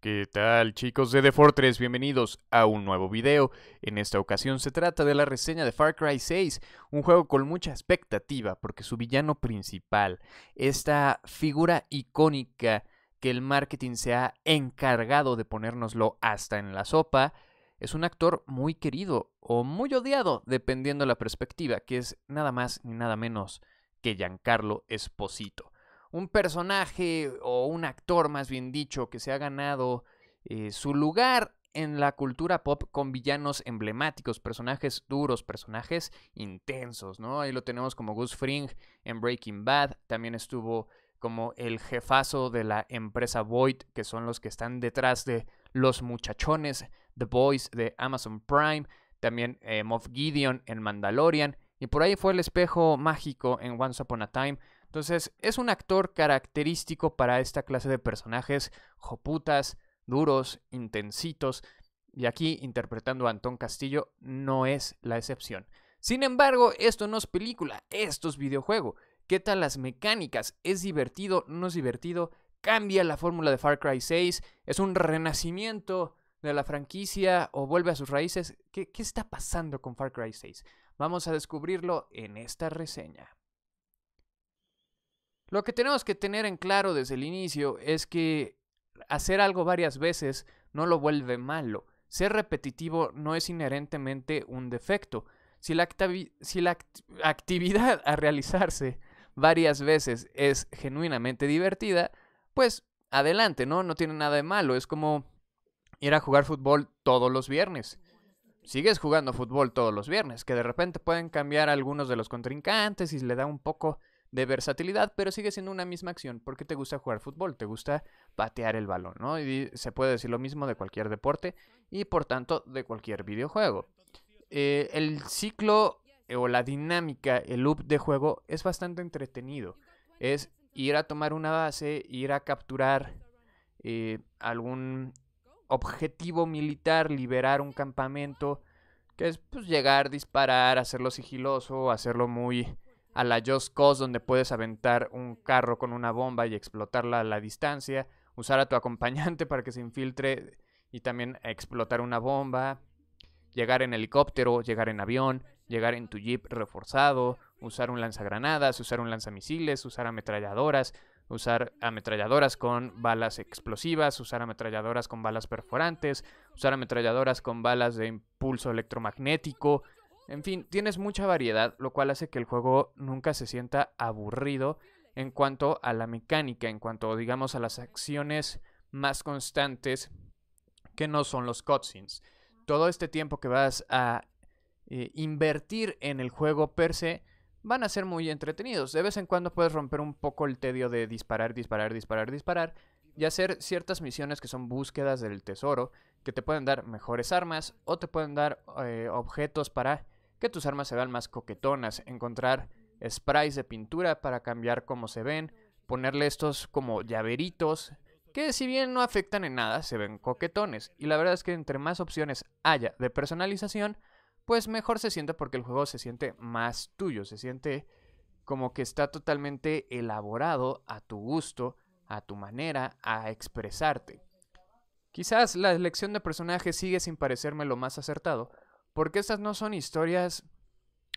¿Qué tal chicos de The Fortress? Bienvenidos a un nuevo video. En esta ocasión se trata de la reseña de Far Cry 6, un juego con mucha expectativa porque su villano principal, esta figura icónica que el marketing se ha encargado de ponérnoslo hasta en la sopa, es un actor muy querido o muy odiado, dependiendo la perspectiva, que es nada más ni nada menos que Giancarlo Esposito un personaje o un actor, más bien dicho, que se ha ganado eh, su lugar en la cultura pop con villanos emblemáticos, personajes duros, personajes intensos, ¿no? Ahí lo tenemos como Gus Fring en Breaking Bad, también estuvo como el jefazo de la empresa Void, que son los que están detrás de Los Muchachones, The Boys de Amazon Prime, también eh, Moff Gideon en Mandalorian, y por ahí fue el espejo mágico en Once Upon a Time, entonces, es un actor característico para esta clase de personajes joputas, duros, intensitos, y aquí interpretando a Antón Castillo no es la excepción. Sin embargo, esto no es película, esto es videojuego. ¿Qué tal las mecánicas? ¿Es divertido? ¿No es divertido? ¿Cambia la fórmula de Far Cry 6? ¿Es un renacimiento de la franquicia o vuelve a sus raíces? ¿Qué, qué está pasando con Far Cry 6? Vamos a descubrirlo en esta reseña. Lo que tenemos que tener en claro desde el inicio es que hacer algo varias veces no lo vuelve malo. Ser repetitivo no es inherentemente un defecto. Si la, actividad a realizarse varias veces es genuinamente divertida, pues adelante, ¿no? No tiene nada de malo. Es como ir a jugar fútbol todos los viernes. Sigues jugando fútbol todos los viernes, que de repente pueden cambiar algunos de los contrincantes y le da un poco de versatilidad, pero sigue siendo una misma acción. porque te gusta jugar fútbol? Te gusta patear el balón, ¿no? Y se puede decir lo mismo de cualquier deporte y por tanto de cualquier videojuego. Eh, el ciclo eh, o la dinámica, el loop de juego es bastante entretenido. Es ir a tomar una base, ir a capturar eh, algún objetivo militar, liberar un campamento, que es pues, llegar, disparar, hacerlo sigiloso, hacerlo muy a la Just Cause donde puedes aventar un carro con una bomba y explotarla a la distancia, usar a tu acompañante para que se infiltre y también explotar una bomba, llegar en helicóptero, llegar en avión, llegar en tu jeep reforzado, usar un lanzagranadas, usar un lanzamisiles, usar ametralladoras, usar ametralladoras con balas explosivas, usar ametralladoras con balas perforantes, usar ametralladoras con balas de impulso electromagnético, en fin, tienes mucha variedad, lo cual hace que el juego nunca se sienta aburrido en cuanto a la mecánica, en cuanto, digamos, a las acciones más constantes que no son los cutscenes. Todo este tiempo que vas a eh, invertir en el juego per se van a ser muy entretenidos. De vez en cuando puedes romper un poco el tedio de disparar, disparar, disparar, disparar y hacer ciertas misiones que son búsquedas del tesoro, que te pueden dar mejores armas o te pueden dar eh, objetos para que tus armas se vean más coquetonas, encontrar sprays de pintura para cambiar cómo se ven, ponerle estos como llaveritos que si bien no afectan en nada, se ven coquetones. Y la verdad es que entre más opciones haya de personalización, pues mejor se siente porque el juego se siente más tuyo, se siente como que está totalmente elaborado a tu gusto, a tu manera, a expresarte. Quizás la elección de personaje sigue sin parecerme lo más acertado, porque estas no son historias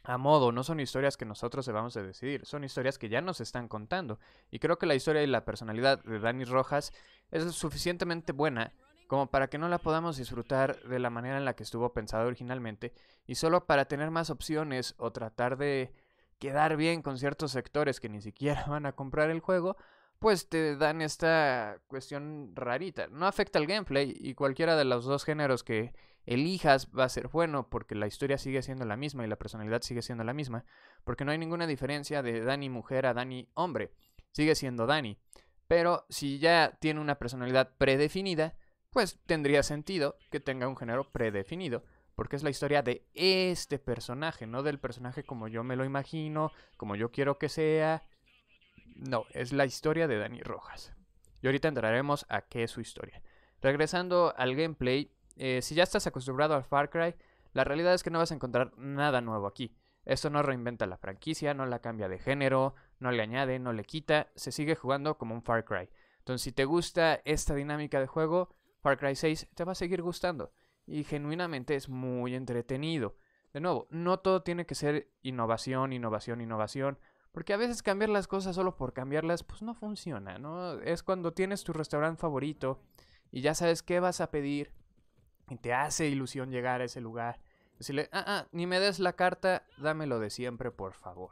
a modo, no son historias que nosotros vamos a decidir, son historias que ya nos están contando. Y creo que la historia y la personalidad de Dani Rojas es suficientemente buena como para que no la podamos disfrutar de la manera en la que estuvo pensado originalmente y solo para tener más opciones o tratar de quedar bien con ciertos sectores que ni siquiera van a comprar el juego, pues te dan esta cuestión rarita. No afecta al gameplay y cualquiera de los dos géneros que elijas va a ser bueno porque la historia sigue siendo la misma y la personalidad sigue siendo la misma, porque no hay ninguna diferencia de Dani mujer a Dani hombre, sigue siendo Dani. Pero si ya tiene una personalidad predefinida, pues tendría sentido que tenga un género predefinido, porque es la historia de este personaje, no del personaje como yo me lo imagino, como yo quiero que sea. No, es la historia de Dani Rojas. Y ahorita entraremos a qué es su historia. Regresando al gameplay, eh, si ya estás acostumbrado al Far Cry, la realidad es que no vas a encontrar nada nuevo aquí. Esto no reinventa la franquicia, no la cambia de género, no le añade, no le quita, se sigue jugando como un Far Cry. Entonces, si te gusta esta dinámica de juego, Far Cry 6 te va a seguir gustando y genuinamente es muy entretenido. De nuevo, no todo tiene que ser innovación, innovación, innovación, porque a veces cambiar las cosas solo por cambiarlas, pues no funciona, ¿no? Es cuando tienes tu restaurante favorito y ya sabes qué vas a pedir, y te hace ilusión llegar a ese lugar. Decirle, ah, ah, ni me des la carta, dámelo de siempre, por favor.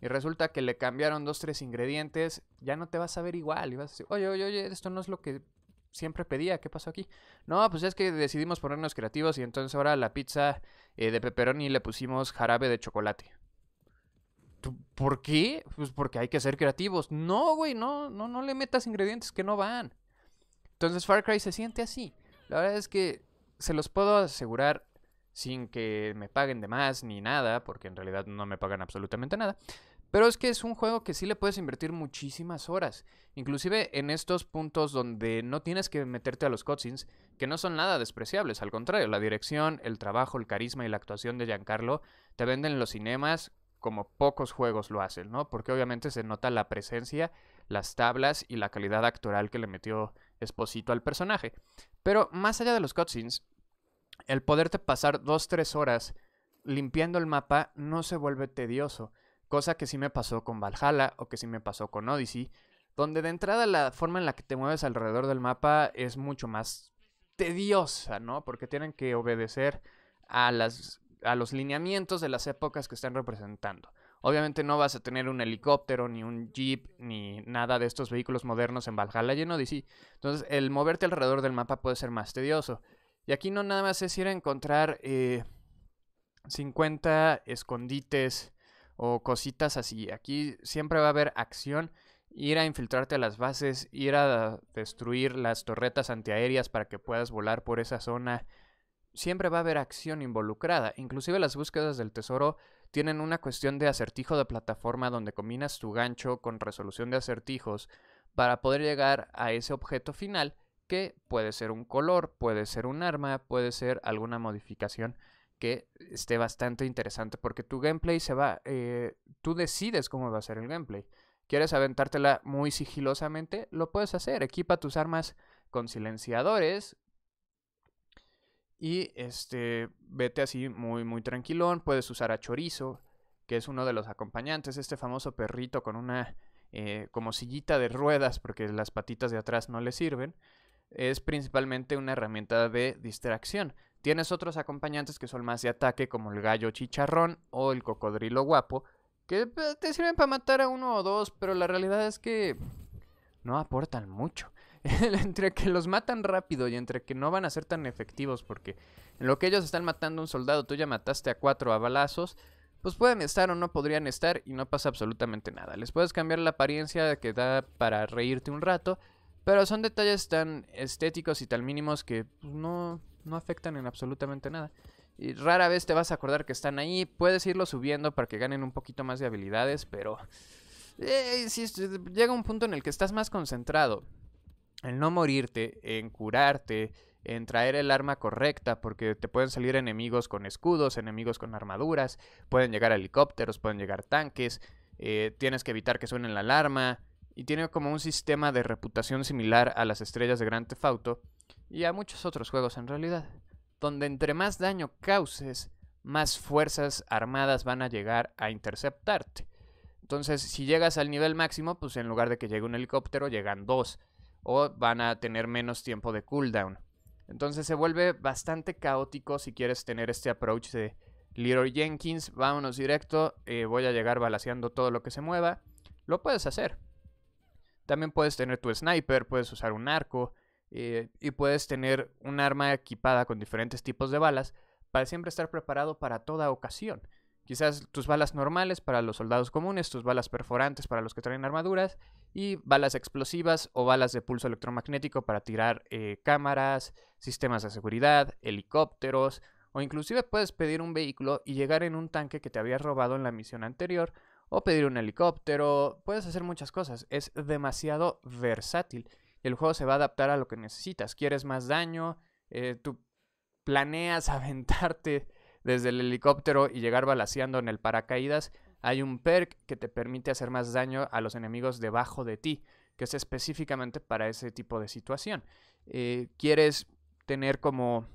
Y resulta que le cambiaron dos, tres ingredientes, ya no te vas a ver igual. Y vas a decir, oye, oye, oye, esto no es lo que siempre pedía, ¿qué pasó aquí? No, pues es que decidimos ponernos creativos y entonces ahora la pizza eh, de pepperoni le pusimos jarabe de chocolate. ¿Por qué? Pues porque hay que ser creativos. No, güey, no, no, no le metas ingredientes que no van. Entonces Far Cry se siente así. La verdad es que se los puedo asegurar sin que me paguen de más ni nada, porque en realidad no me pagan absolutamente nada. Pero es que es un juego que sí le puedes invertir muchísimas horas. Inclusive en estos puntos donde no tienes que meterte a los cutscenes, que no son nada despreciables. Al contrario, la dirección, el trabajo, el carisma y la actuación de Giancarlo te venden los cinemas como pocos juegos lo hacen, ¿no? Porque obviamente se nota la presencia, las tablas y la calidad actoral que le metió Esposito al personaje. Pero más allá de los cutscenes, el poderte pasar dos, tres horas limpiando el mapa no se vuelve tedioso, cosa que sí me pasó con Valhalla o que sí me pasó con Odyssey, donde de entrada la forma en la que te mueves alrededor del mapa es mucho más tediosa, ¿no? Porque tienen que obedecer a, las, a los lineamientos de las épocas que están representando. Obviamente no vas a tener un helicóptero, ni un jeep, ni nada de estos vehículos modernos en Valhalla y en Odyssey. Entonces, el moverte alrededor del mapa puede ser más tedioso. Y aquí no nada más es ir a encontrar 50 eh, escondites o cositas así. Aquí siempre va a haber acción. Ir a infiltrarte a las bases, ir a destruir las torretas antiaéreas para que puedas volar por esa zona. Siempre va a haber acción involucrada. Inclusive las búsquedas del tesoro tienen una cuestión de acertijo de plataforma donde combinas tu gancho con resolución de acertijos para poder llegar a ese objeto final que puede ser un color, puede ser un arma, puede ser alguna modificación que esté bastante interesante porque tu gameplay se va, eh, tú decides cómo va a ser el gameplay. ¿Quieres aventártela muy sigilosamente? Lo puedes hacer. Equipa tus armas con silenciadores y este vete así muy muy tranquilón. Puedes usar a Chorizo, que es uno de los acompañantes, este famoso perrito con una eh, como sillita de ruedas porque las patitas de atrás no le sirven es principalmente una herramienta de distracción. Tienes otros acompañantes que son más de ataque, como el gallo chicharrón o el cocodrilo guapo, que pues, te sirven para matar a uno o dos, pero la realidad es que no aportan mucho. entre que los matan rápido y entre que no van a ser tan efectivos, porque en lo que ellos están matando a un soldado, tú ya mataste a cuatro a balazos, pues pueden estar o no podrían estar y no pasa absolutamente nada. Les puedes cambiar la apariencia que da para reírte un rato pero son detalles tan estéticos y tan mínimos que pues, no, no afectan en absolutamente nada. Y rara vez te vas a acordar que están ahí. Puedes irlo subiendo para que ganen un poquito más de habilidades, pero... Eh, si, llega un punto en el que estás más concentrado en no morirte, en curarte, en traer el arma correcta, porque te pueden salir enemigos con escudos, enemigos con armaduras, pueden llegar helicópteros, pueden llegar tanques, eh, tienes que evitar que suenen la alarma, y tiene como un sistema de reputación similar a las estrellas de Grand Theft Auto y a muchos otros juegos en realidad, donde entre más daño causes, más fuerzas armadas van a llegar a interceptarte. Entonces, si llegas al nivel máximo, pues en lugar de que llegue un helicóptero, llegan dos. O van a tener menos tiempo de cooldown. Entonces se vuelve bastante caótico si quieres tener este approach de Leroy Jenkins, vámonos directo, eh, voy a llegar balaseando todo lo que se mueva. Lo puedes hacer, también puedes tener tu sniper, puedes usar un arco eh, y puedes tener un arma equipada con diferentes tipos de balas para siempre estar preparado para toda ocasión. Quizás tus balas normales para los soldados comunes, tus balas perforantes para los que traen armaduras y balas explosivas o balas de pulso electromagnético para tirar eh, cámaras, sistemas de seguridad, helicópteros o inclusive puedes pedir un vehículo y llegar en un tanque que te habías robado en la misión anterior o pedir un helicóptero, puedes hacer muchas cosas, es demasiado versátil el juego se va a adaptar a lo que necesitas, quieres más daño, eh, tú planeas aventarte desde el helicóptero y llegar balaseando en el paracaídas, hay un perk que te permite hacer más daño a los enemigos debajo de ti, que es específicamente para ese tipo de situación. Eh, quieres tener como...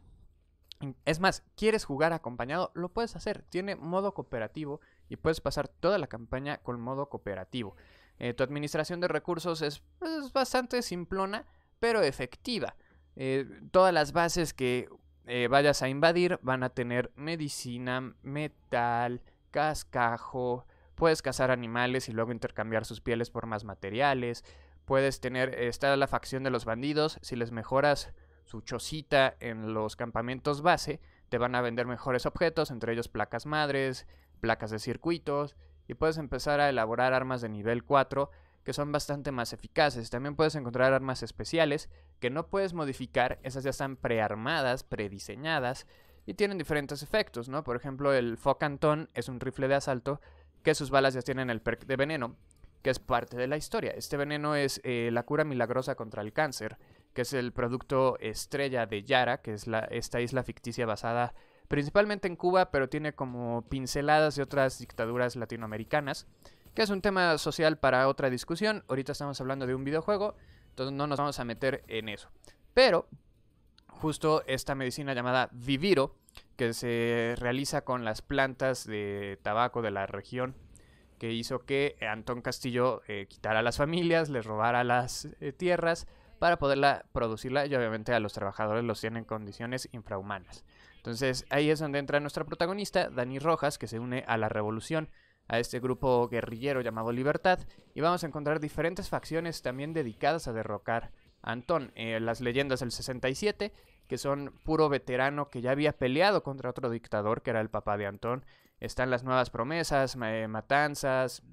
Es más, quieres jugar acompañado, lo puedes hacer. Tiene modo cooperativo y puedes pasar toda la campaña con modo cooperativo. Eh, tu administración de recursos es, pues, bastante simplona, pero efectiva. Eh, todas las bases que eh, vayas a invadir van a tener medicina, metal, cascajo. Puedes cazar animales y luego intercambiar sus pieles por más materiales. Puedes tener, está la facción de los bandidos. Si les mejoras su chocita en los campamentos base, te van a vender mejores objetos, entre ellos placas madres, placas de circuitos y puedes empezar a elaborar armas de nivel 4 que son bastante más eficaces. También puedes encontrar armas especiales que no puedes modificar, esas ya están prearmadas, prediseñadas y tienen diferentes efectos, ¿no? Por ejemplo, el Focantón es un rifle de asalto que sus balas ya tienen el perk de veneno, que es parte de la historia. Este veneno es eh, la cura milagrosa contra el cáncer, que es el producto estrella de Yara, que es la, esta isla ficticia basada en principalmente en Cuba, pero tiene como pinceladas de otras dictaduras latinoamericanas, que es un tema social para otra discusión. Ahorita estamos hablando de un videojuego, entonces no nos vamos a meter en eso. Pero justo esta medicina llamada Viviro, que se realiza con las plantas de tabaco de la región, que hizo que Antón Castillo eh, quitara a las familias, les robara las eh, tierras para poderla producirla y obviamente a los trabajadores los tienen en condiciones infrahumanas. Entonces ahí es donde entra nuestra protagonista, Dani Rojas, que se une a la revolución, a este grupo guerrillero llamado Libertad, y vamos a encontrar diferentes facciones también dedicadas a derrocar a Antón. Eh, las leyendas del 67, que son puro veterano que ya había peleado contra otro dictador, que era el papá de Antón. Están las nuevas promesas, eh, matanzas,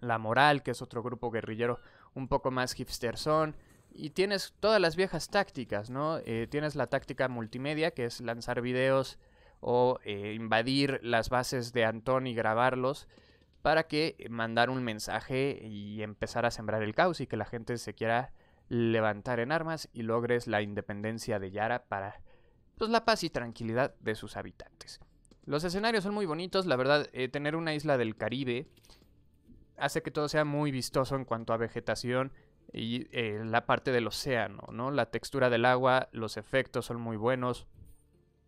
la moral, que es otro grupo guerrillero un poco más hipster son. Y tienes todas las viejas tácticas, ¿no? Eh, tienes la táctica multimedia, que es lanzar videos o eh, invadir las bases de Antón y grabarlos para que eh, mandar un mensaje y empezar a sembrar el caos y que la gente se quiera levantar en armas y logres la independencia de Yara para pues, la paz y tranquilidad de sus habitantes. Los escenarios son muy bonitos, la verdad, tener una isla del Caribe hace que todo sea muy vistoso en cuanto a vegetación, y eh, la parte del océano, ¿no? La textura del agua, los efectos son muy buenos.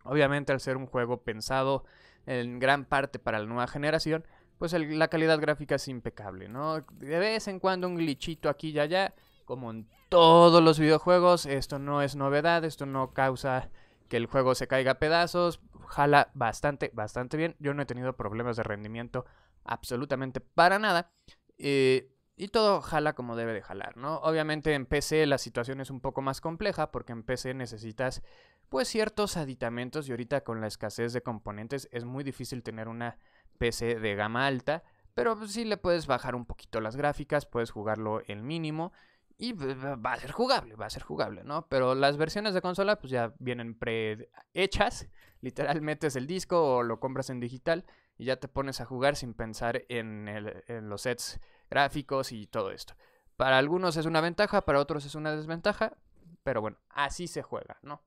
Obviamente al ser un juego pensado en gran parte para la nueva generación, pues la calidad gráfica es impecable, ¿no? De vez en cuando un glitchito aquí y allá, como en todos los videojuegos, esto no es novedad, esto no causa que el juego se caiga a pedazos, jala bastante, bastante bien. Yo no he tenido problemas de rendimiento absolutamente para nada. Eh, y todo jala como debe de jalar, ¿no? Obviamente en PC la situación es un poco más compleja porque en PC necesitas pues ciertos aditamentos y ahorita con la escasez de componentes es muy difícil tener una PC de gama alta, pero si pues le puedes bajar un poquito las gráficas, puedes jugarlo el mínimo y va a ser jugable, va a ser jugable, ¿no? Pero las versiones de consola pues ya vienen prehechas, literalmente es el disco o lo compras en digital y ya te pones a jugar sin pensar en, en los sets gráficos y todo esto. Para algunos es una ventaja, para otros es una desventaja, pero bueno, así se juega, ¿no?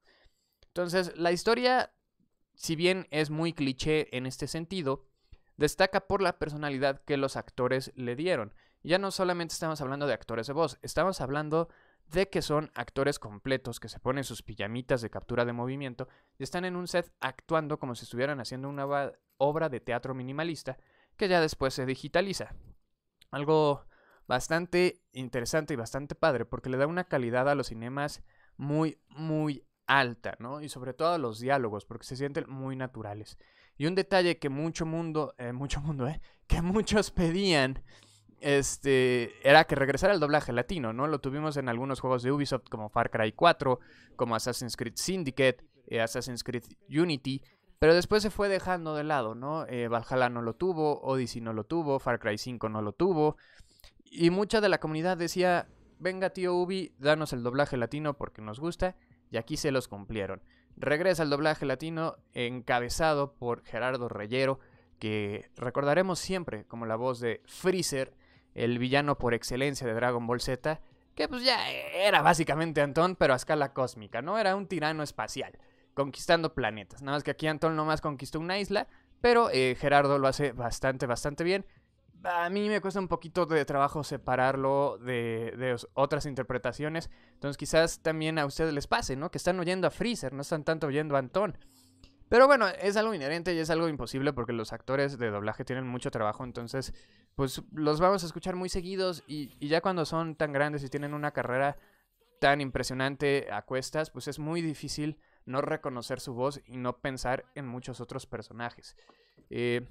Entonces, la historia, si bien es muy cliché en este sentido, destaca por la personalidad que los actores le dieron. Ya no solamente estamos hablando de actores de voz, estamos hablando de que son actores completos que se ponen sus pijamitas de captura de movimiento y están en un set actuando como si estuvieran haciendo una obra de teatro minimalista que ya después se digitaliza. Algo bastante interesante y bastante padre porque le da una calidad a los cinemas muy, muy alta, ¿no? Y sobre todo a los diálogos porque se sienten muy naturales. Y un detalle que mucho mundo, eh, mucho mundo, ¿eh? Que muchos pedían, este, era que regresara el doblaje latino, ¿no? Lo tuvimos en algunos juegos de Ubisoft como Far Cry 4, como Assassin's Creed Syndicate, eh, Assassin's Creed Unity, pero después se fue dejando de lado, ¿no? Eh, Valhalla no lo tuvo, Odyssey no lo tuvo, Far Cry 5 no lo tuvo. Y mucha de la comunidad decía, venga tío Ubi, danos el doblaje latino porque nos gusta. Y aquí se los cumplieron. Regresa el doblaje latino encabezado por Gerardo Reyero, que recordaremos siempre como la voz de Freezer, el villano por excelencia de Dragon Ball Z, que pues ya era básicamente Antón, pero a escala cósmica, ¿no? Era un tirano espacial conquistando planetas. Nada más que aquí Anton nomás conquistó una isla, pero eh, Gerardo lo hace bastante, bastante bien. A mí me cuesta un poquito de trabajo separarlo de, otras interpretaciones. Entonces quizás también a ustedes les pase, ¿no? Que están oyendo a Freezer, no están tanto oyendo a Antón Pero bueno, es algo inherente y es algo imposible porque los actores de doblaje tienen mucho trabajo, entonces pues los vamos a escuchar muy seguidos y, y ya cuando son tan grandes y tienen una carrera tan impresionante a cuestas, pues es muy difícil no reconocer su voz y no pensar en muchos otros personajes. Eh,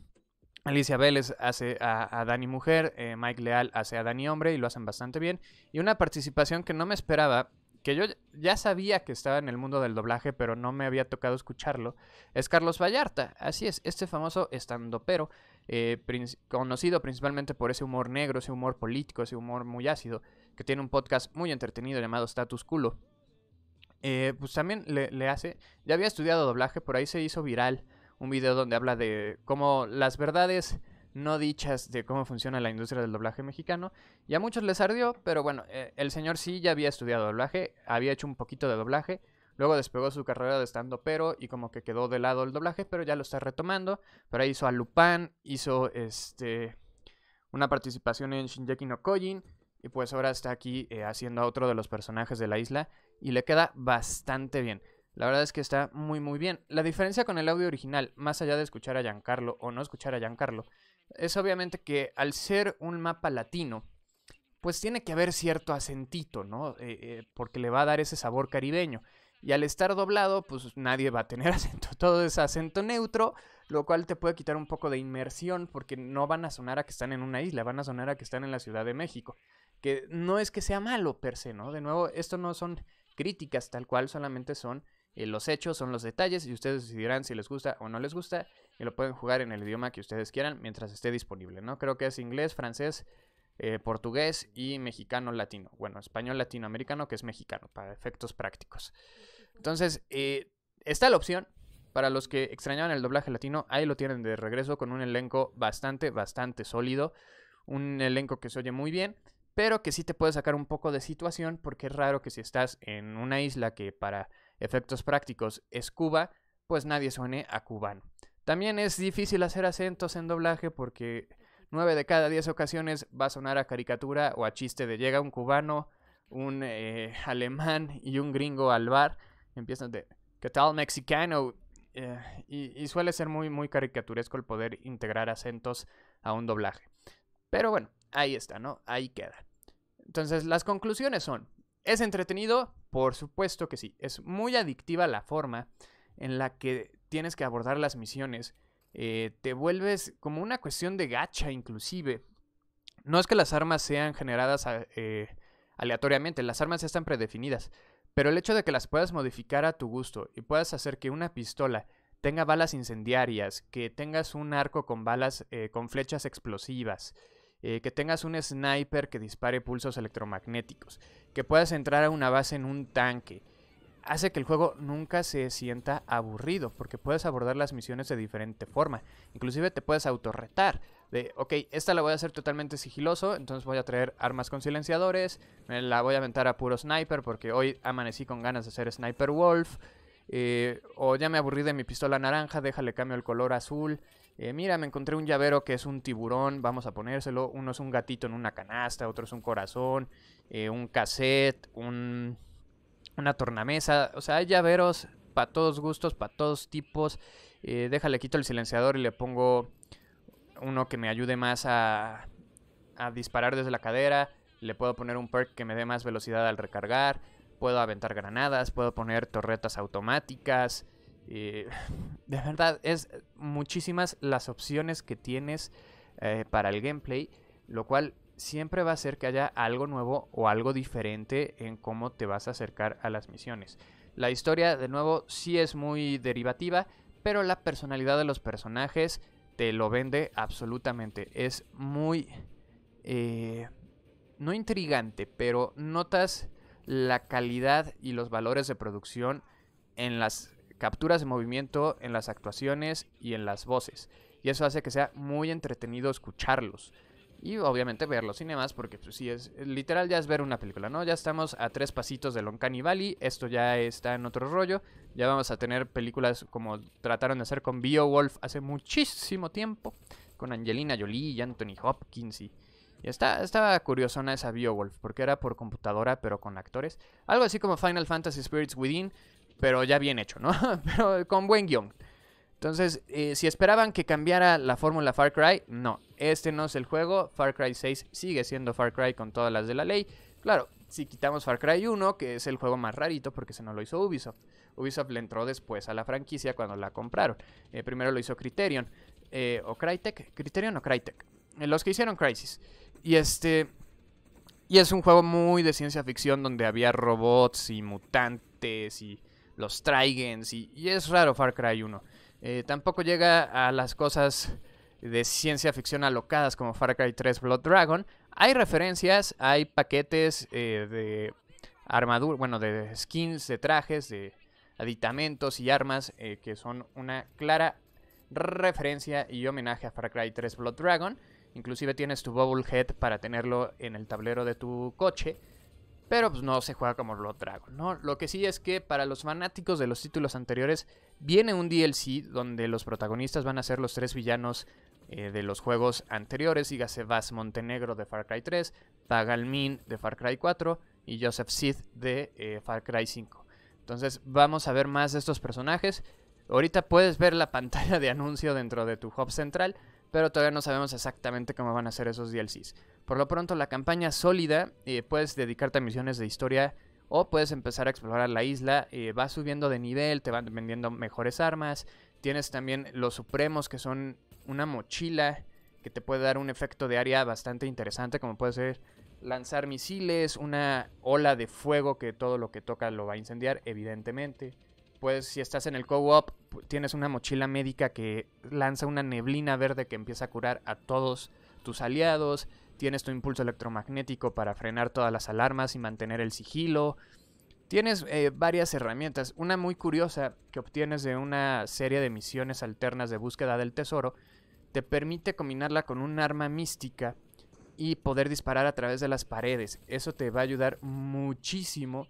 Alicia Vélez hace a, Dani mujer, eh, Mike Leal hace a Dani hombre y lo hacen bastante bien. Y una participación que no me esperaba, que yo ya sabía que estaba en el mundo del doblaje, pero no me había tocado escucharlo, es Carlos Vallarta. Así es, este famoso estandopero, eh, conocido principalmente por ese humor negro, ese humor político, ese humor muy ácido, que tiene un podcast muy entretenido llamado Status Culo eh, pues también le, hace, ya había estudiado doblaje, por ahí se hizo viral un video donde habla de cómo las verdades no dichas de cómo funciona la industria del doblaje mexicano, y a muchos les ardió, pero bueno, eh, el señor sí ya había estudiado doblaje, había hecho un poquito de doblaje, Luego despegó su carrera de estando pero y como que quedó de lado el doblaje, pero ya lo está retomando. Por ahí hizo a hizo este una participación en Shinjeki no Kojin y pues ahora está aquí eh, haciendo a otro de los personajes de la isla y le queda bastante bien. La verdad es que está muy muy bien. La diferencia con el audio original, más allá de escuchar a Giancarlo o no escuchar a Giancarlo, es obviamente que al ser un mapa latino, pues tiene que haber cierto acentito, ¿no? Eh, eh, porque le va a dar ese sabor caribeño. Y al estar doblado, pues nadie va a tener acento. Todo es acento neutro, lo cual te puede quitar un poco de inmersión, porque no van a sonar a que están en una isla, van a sonar a que están en la Ciudad de México. Que no es que sea malo per se, ¿no? De nuevo, esto no son críticas tal cual, solamente son eh, los hechos, son los detalles y ustedes decidirán si les gusta o no les gusta y lo pueden jugar en el idioma que ustedes quieran mientras esté disponible, ¿no? Creo que es inglés, francés, eh, portugués y mexicano latino. Bueno, español latinoamericano que es mexicano para efectos prácticos. Entonces, eh, está la opción. Para los que extrañaban el doblaje latino, ahí lo tienen de regreso con un elenco bastante, bastante sólido. Un elenco que se oye muy bien pero que sí te puede sacar un poco de situación porque es raro que si estás en una isla que para efectos prácticos es Cuba, pues nadie suene a cubano. También es difícil hacer acentos en doblaje porque 9 de cada 10 ocasiones va a sonar a caricatura o a chiste de llega un cubano, un eh, alemán y un gringo al bar, empiezan de ¿qué tal mexicano? Eh, y, y suele ser muy, muy caricaturesco el poder integrar acentos a un doblaje. Pero bueno, ahí está, ¿no? Ahí queda. Entonces, las conclusiones son, ¿es entretenido? Por supuesto que sí. Es muy adictiva la forma en la que tienes que abordar las misiones. Eh, te vuelves como una cuestión de gacha inclusive. No es que las armas sean generadas eh, aleatoriamente, las armas ya están predefinidas, pero el hecho de que las puedas modificar a tu gusto y puedas hacer que una pistola tenga balas incendiarias, que tengas un arco con balas eh, con flechas explosivas, eh, que tengas un sniper que dispare pulsos electromagnéticos, que puedas entrar a una base en un tanque, hace que el juego nunca se sienta aburrido, porque puedes abordar las misiones de diferente forma. Inclusive te puedes autorretar. De, ok, esta la voy a hacer totalmente sigiloso, entonces voy a traer armas con silenciadores, la voy a aventar a puro sniper, porque hoy amanecí con ganas de ser sniper wolf. Eh, o ya me aburrí de mi pistola naranja, déjale cambio el color azul. Eh, mira, me encontré un llavero que es un tiburón, vamos a ponérselo. Uno es un gatito en una canasta, otro es un corazón, eh, un cassette, un, una tornamesa. O sea, hay llaveros para todos gustos, para todos tipos. déjale, quito el silenciador y le pongo uno que me ayude más a, a disparar desde la cadera. Le puedo poner un perk que me dé más velocidad al recargar. Puedo aventar granadas, puedo poner torretas automáticas. de verdad, es muchísimas las opciones que tienes eh, para el gameplay, lo cual siempre va a hacer que haya algo nuevo o algo diferente en cómo te vas a acercar a las misiones. La historia, de nuevo, sí es muy derivativa, pero la personalidad de los personajes te lo vende absolutamente. Es muy... Eh, no intrigante, pero notas la calidad y los valores de producción en las capturas de movimiento, en las actuaciones y en las voces. Y eso hace que sea muy entretenido escucharlos. Y obviamente ver los cinemas, porque pues, sí, es literal ya es ver una película, ¿no? Ya estamos a tres pasitos de Loncani Valley, esto ya está en otro rollo, ya vamos a tener películas como trataron de hacer con BioWolf hace muchísimo tiempo, con Angelina Jolie y Anthony Hopkins y y estaba curiosona esa Biowolf porque era por computadora, pero con actores. Algo así como Final Fantasy Spirits Within, pero ya bien hecho, ¿no? pero con buen guión. Entonces, eh, si esperaban que cambiara la fórmula Far Cry, no, este no es el juego. Far Cry 6 sigue siendo Far Cry con todas las de la ley. Claro, si quitamos Far Cry 1, que es el juego más rarito porque se no lo hizo Ubisoft. Ubisoft le entró después a la franquicia cuando la compraron. Eh, primero lo hizo Criterion, eh, o Crytek, Criterion o Crytek los que hicieron Crisis. Y este. Y es un juego muy de ciencia ficción donde había robots y mutantes y los Trigens. Y, es raro Far Cry 1. Eh, tampoco llega a las cosas de ciencia ficción alocadas como Far Cry 3 Blood Dragon. Hay referencias, hay paquetes eh, de armadura, bueno, de skins, de trajes, de aditamentos y armas eh, que son una clara referencia y homenaje a Far Cry 3 Blood Dragon. Inclusive tienes tu Bubble Head para tenerlo en el tablero de tu coche. Pero pues no se juega como lo Dragon, ¿no? Lo que sí es que para los fanáticos de los títulos anteriores viene un DLC donde los protagonistas van a ser los tres villanos eh, de los juegos anteriores, dígase vas Montenegro de Far Cry 3, Pagalmin de Far Cry 4 y Joseph Sith de eh, Far Cry 5. Entonces vamos a ver más de estos personajes. Ahorita puedes ver la pantalla de anuncio dentro de tu hub central, pero todavía no sabemos exactamente cómo van a ser esos DLCs. Por lo pronto, la campaña sólida, eh, puedes dedicarte a misiones de historia o puedes empezar a explorar la isla, eh, va subiendo de nivel, te van vendiendo mejores armas, tienes también los supremos que son una mochila que te puede dar un efecto de área bastante interesante, como puede ser lanzar misiles, una ola de fuego que todo lo que toca lo va a incendiar, evidentemente pues si estás en el co-op, tienes una mochila médica que lanza una neblina verde que empieza a curar a todos tus aliados. Tienes tu impulso electromagnético para frenar todas las alarmas y mantener el sigilo. Tienes eh, varias herramientas. Una muy curiosa que obtienes de una serie de misiones alternas de búsqueda del tesoro te permite combinarla con un arma mística y poder disparar a través de las paredes. Eso te va a ayudar muchísimo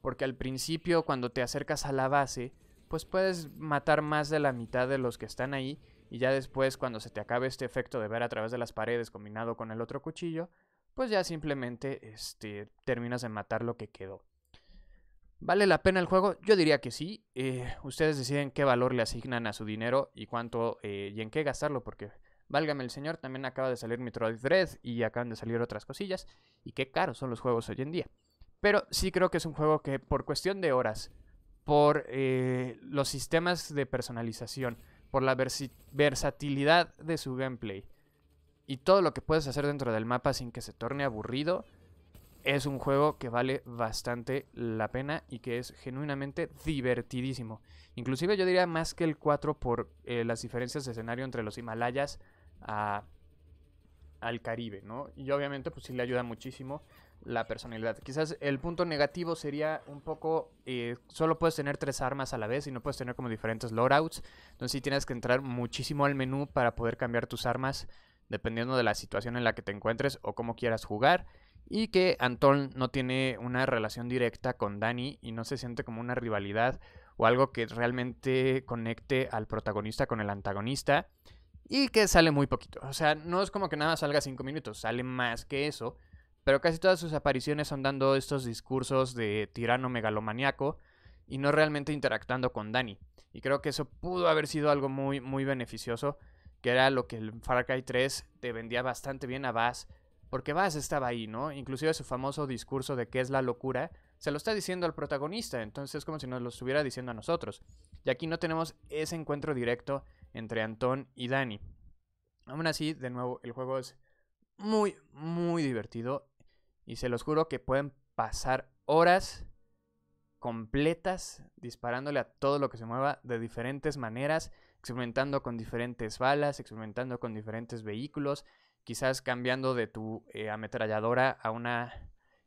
porque al principio cuando te acercas a la base, pues puedes matar más de la mitad de los que están ahí y ya después cuando se te acabe este efecto de ver a través de las paredes combinado con el otro cuchillo, pues ya simplemente este, terminas de matar lo que quedó. ¿Vale la pena el juego? Yo diría que sí. Eh, ustedes deciden qué valor le asignan a su dinero y cuánto eh, y en qué gastarlo, porque válgame el señor, también acaba de salir Metroid Dread y acaban de salir otras cosillas. Y qué caros son los juegos hoy en día. Pero sí creo que es un juego que por cuestión de horas, por eh, los sistemas de personalización, por la versatilidad de su gameplay y todo lo que puedes hacer dentro del mapa sin que se torne aburrido, es un juego que vale bastante la pena y que es genuinamente divertidísimo. Inclusive yo diría más que el 4 por eh, las diferencias de escenario entre los Himalayas al Caribe, ¿no? Y obviamente pues sí le ayuda muchísimo la personalidad. Quizás el punto negativo sería un poco, eh, solo puedes tener tres armas a la vez y no puedes tener como diferentes loadouts. Entonces si tienes que entrar muchísimo al menú para poder cambiar tus armas dependiendo de la situación en la que te encuentres o cómo quieras jugar. Y que Anton no tiene una relación directa con Dani y no se siente como una rivalidad o algo que realmente conecte al protagonista con el antagonista. Y que sale muy poquito. O sea, no es como que nada salga cinco minutos, sale más que eso pero casi todas sus apariciones son dando estos discursos de tirano megalomaniaco y no realmente interactando con Dani Y creo que eso pudo haber sido algo muy, muy beneficioso, que era lo que el Far Cry 3 te vendía bastante bien a Bass, porque Bass estaba ahí, ¿no? Inclusive su famoso discurso de que es la locura, se lo está diciendo al protagonista, entonces es como si nos lo estuviera diciendo a nosotros. Y aquí no tenemos ese encuentro directo entre Antón y Dani Aún así, de nuevo, el juego es muy, muy divertido. Y se los juro que pueden pasar horas completas disparándole a todo lo que se mueva de diferentes maneras, experimentando con diferentes balas, experimentando con diferentes vehículos, quizás cambiando de tu eh, ametralladora a una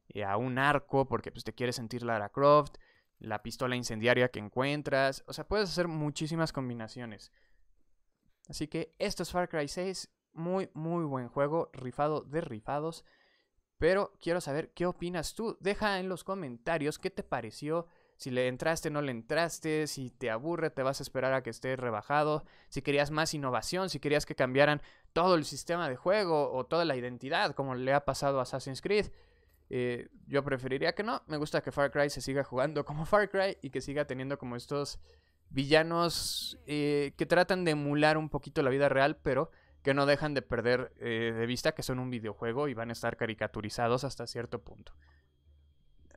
eh, a un arco porque pues, te quieres sentir Lara Croft, la pistola incendiaria que encuentras, o sea, puedes hacer muchísimas combinaciones. Así que estos Far Cry 6 muy, muy buen juego, rifado de rifados. Pero quiero saber qué opinas tú. Deja en los comentarios qué te pareció. Si le entraste, no le entraste. Si te aburre, te vas a esperar a que esté rebajado. Si querías más innovación, si querías que cambiaran todo el sistema de juego o toda la identidad, como le ha pasado a Assassin's Creed. Eh, yo preferiría que no. Me gusta que Far Cry se siga jugando como Far Cry y que siga teniendo como estos villanos eh, que tratan de emular un poquito la vida real, pero que no dejan de perder eh, de vista que son un videojuego y van a estar caricaturizados hasta cierto punto.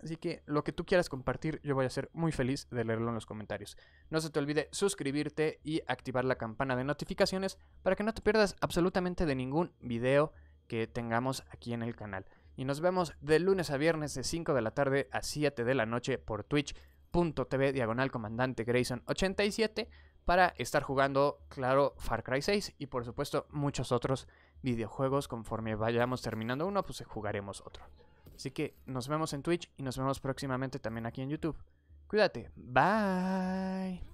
Así que lo que tú quieras compartir, yo voy a ser muy feliz de leerlo en los comentarios. No se te olvide suscribirte y activar la campana de notificaciones para que no te pierdas absolutamente de ningún video que tengamos aquí en el canal. Y nos vemos de lunes a viernes de 5 de la tarde a 7 de la noche por twitch.tv diagonal comandante Grayson 87 para estar jugando, claro, Far Cry 6 y por supuesto muchos otros videojuegos. Conforme vayamos terminando uno, pues jugaremos otro. Así que nos vemos en Twitch y nos vemos próximamente también aquí en YouTube. Cuídate. Bye.